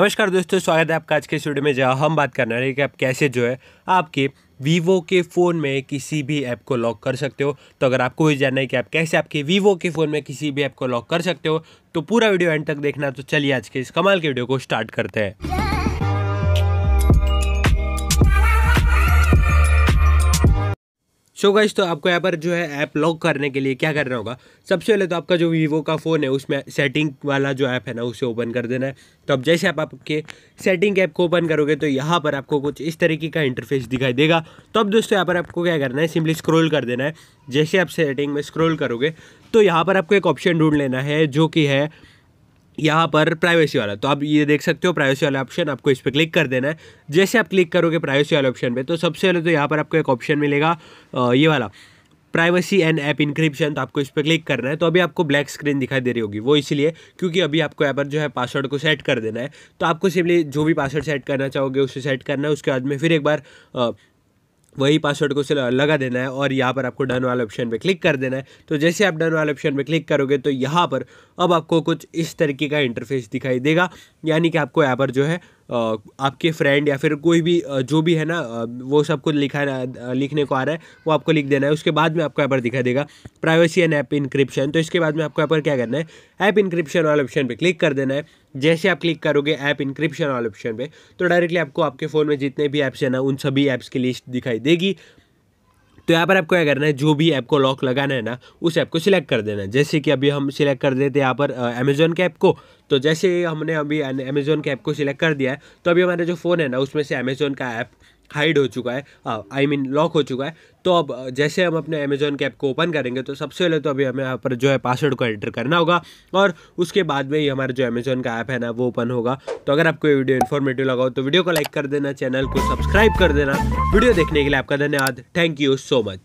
नमस्कार दोस्तों स्वागत है आपका आज के स्टूडियो में जहाँ हम बात करना रहे कि आप कैसे जो है आपके वीवो के फ़ोन में किसी भी ऐप को लॉक कर सकते हो तो अगर आपको ये जानना है कि आप कैसे आपके वीवो के फ़ोन में किसी भी ऐप को लॉक कर सकते हो तो पूरा वीडियो एंड तक देखना तो चलिए आज के इस कमाल के वीडियो को स्टार्ट करते हैं सो गाइस तो आपको यहाँ पर जो है ऐप लॉक करने के लिए क्या करना होगा सबसे पहले तो आपका जो वीवो का फ़ोन है उसमें सेटिंग वाला जो ऐप है ना उसे ओपन कर देना है तो अब जैसे आप आपके सेटिंग ऐप को ओपन करोगे तो यहाँ पर आपको कुछ इस तरीके का इंटरफेस दिखाई देगा तो अब दोस्तों यहाँ पर आपको क्या करना है सिंपली स्क्रोल कर देना है जैसे आप सेटिंग में स्क्रोल करोगे तो यहाँ पर आपको एक ऑप्शन ढूंढ लेना है जो कि है यहाँ पर प्राइवेसी वाला तो आप ये देख सकते हो प्राइवेसी वाला ऑप्शन आपको इस पर क्लिक कर देना है जैसे आप क्लिक करोगे प्राइवेसी वाले ऑप्शन पे तो सबसे पहले तो यहाँ पर आपको एक ऑप्शन मिलेगा ये वाला प्राइवेसी एंड ऐप इंक्रिप्शन तो आपको इस पर क्लिक करना है तो अभी आपको ब्लैक स्क्रीन दिखाई दे रही होगी वो इसलिए क्योंकि अभी आपको यहाँ पर जो है पासवर्ड को सेट कर देना है तो आपको सिंपली जो भी पासवर्ड सेट करना चाहोगे उसे सेट करना है उसके बाद में फिर एक बार वही पासवर्ड को लगा देना है और यहाँ पर आपको डन वाले ऑप्शन पर क्लिक कर देना है तो जैसे आप डन वाले ऑप्शन पर क्लिक करोगे तो यहाँ पर अब आपको कुछ इस तरीके का इंटरफेस दिखाई देगा यानी कि आपको यहाँ पर जो है आपके फ्रेंड या फिर कोई भी जो भी है ना वो सब कुछ लिखा लिखने को आ रहा है वो आपको लिख देना है उसके बाद में आपको यहाँ पर दिखा देगा प्राइवेसी एंड ऐप इंक्रिप्शन तो इसके बाद में आपको यहाँ पर क्या करना है ऐप इंक्रिप्शन वाले ऑप्शन पर क्लिक कर देना है जैसे आप क्लिक करोगे ऐप इंक्रिप्शन वाले ऑप्शन पर तो डायरेक्टली आपको आपके फ़ोन में जितने भी ऐप्स हैं ना उन सभी ऐप्स की लिस्ट दिखाई देगी तो यहाँ पर आपको क्या करना है जो भी ऐप को लॉक लगाना है ना उस ऐप को सिलेक्ट कर देना है जैसे कि अभी हम सिलेक्ट कर देते हैं यहाँ पर अमेजोन के ऐप को तो जैसे हमने अभी अमेजोन के ऐप को सिलेक्ट कर दिया है तो अभी हमारा जो फ़ोन है ना उसमें से अमेजोन का ऐप हाइड हो चुका है आई मीन लॉक हो चुका है तो अब जैसे हम अपने अमेजोन के ऐप को ओपन करेंगे तो सबसे पहले तो अभी हमें यहाँ पर जो है पासवर्ड को एंटर करना होगा और उसके बाद में ही हमारा जो अमेजोन का ऐप है ना वो ओपन होगा तो अगर आपको ये वीडियो इन्फॉर्मेटिव लगा हो तो वीडियो को लाइक कर देना चैनल को सब्सक्राइब कर देना वीडियो देखने के लिए आपका धन्यवाद थैंक यू सो मच